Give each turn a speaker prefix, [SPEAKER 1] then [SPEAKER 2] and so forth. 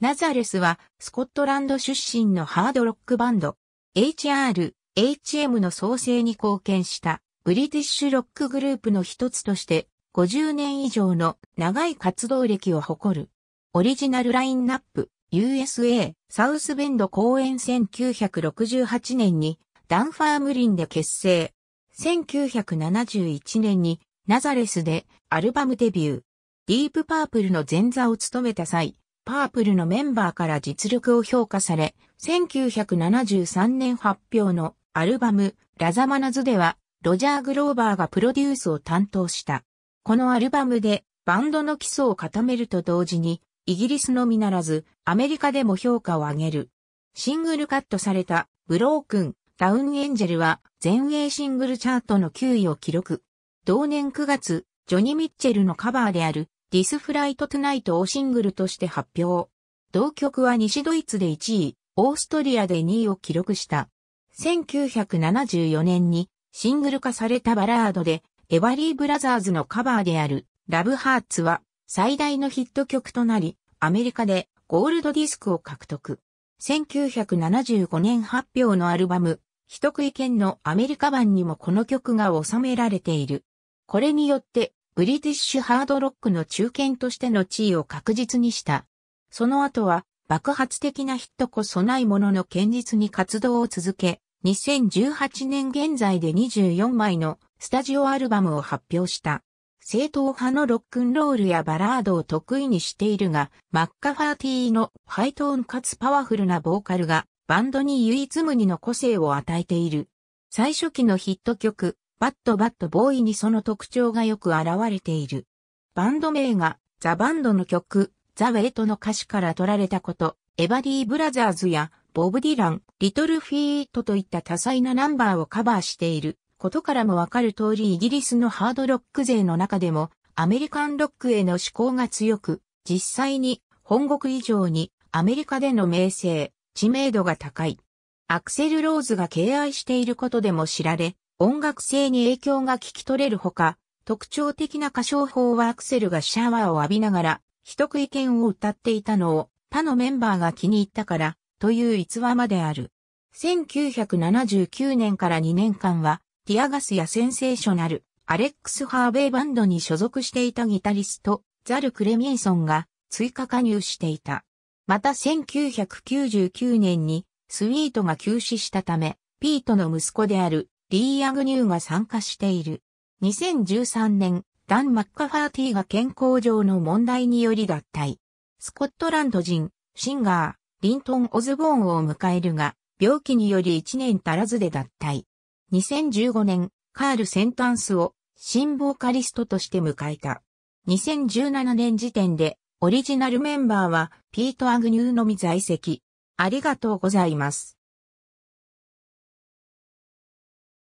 [SPEAKER 1] ナザレスはスコットランド出身のハードロックバンド HR、HM の創生に貢献したブリティッシュロックグループの一つとして50年以上の長い活動歴を誇る。オリジナルラインナップ USA サウスベンド公演1968年にダンファームリンで結成。1971年にナザレスでアルバムデビュー。ディープパープルの前座を務めた際、パープルのメンバーから実力を評価され、1973年発表のアルバム、ラザマナズでは、ロジャー・グローバーがプロデュースを担当した。このアルバムで、バンドの基礎を固めると同時に、イギリスのみならず、アメリカでも評価を上げる。シングルカットされた、ブロークン、ダウンエンジェルは、全英シングルチャートの9位を記録。同年9月、ジョニー・ミッチェルのカバーである、This Flight Tonight をシングルとして発表。同曲は西ドイツで1位、オーストリアで2位を記録した。1974年にシングル化されたバラードで、エバリーブラザーズのカバーである、ラブハーツは最大のヒット曲となり、アメリカでゴールドディスクを獲得。1975年発表のアルバム、一食い犬のアメリカ版にもこの曲が収められている。これによってブリティッシュハードロックの中堅としての地位を確実にした。その後は爆発的なヒットこそないものの堅実に活動を続け、2018年現在で24枚のスタジオアルバムを発表した。正統派のロックンロールやバラードを得意にしているが、マッカファーティーのハイトーンかつパワフルなボーカルがバンドに唯一無二の個性を与えている。最初期のヒット曲、バットバットボーイにその特徴がよく現れている。バンド名がザ・バンドの曲、ザ・ウェイトの歌詞から取られたこと、エバディ・ブラザーズやボブ・ディラン、リトル・フィートといった多彩なナンバーをカバーしていることからもわかる通りイギリスのハードロック勢の中でもアメリカンロックへの志向が強く、実際に本国以上にアメリカでの名声、知名度が高い。アクセル・ローズが敬愛していることでも知られ、音楽性に影響が聞き取れるほか、特徴的な歌唱法はアクセルがシャワーを浴びながら、一食い見を歌っていたのを、他のメンバーが気に入ったから、という逸話まである。1979年から2年間は、ティアガスやセンセーショナル、アレックス・ハーベイバンドに所属していたギタリスト、ザル・クレミエソンが追加加入していた。また1999年に、スウィートが休止したため、ピートの息子であるリー・アグニューが参加している。2013年、ダン・マッカファーティが健康上の問題により脱退。スコットランド人、シンガー、リントン・オズボーンを迎えるが、病気により1年足らずで脱退。2015年、カール・センタンスを新ボーカリストとして迎えた。2017年時点で、オリジナルメンバーはピート・アグニューのみ在籍。ありがとうございます。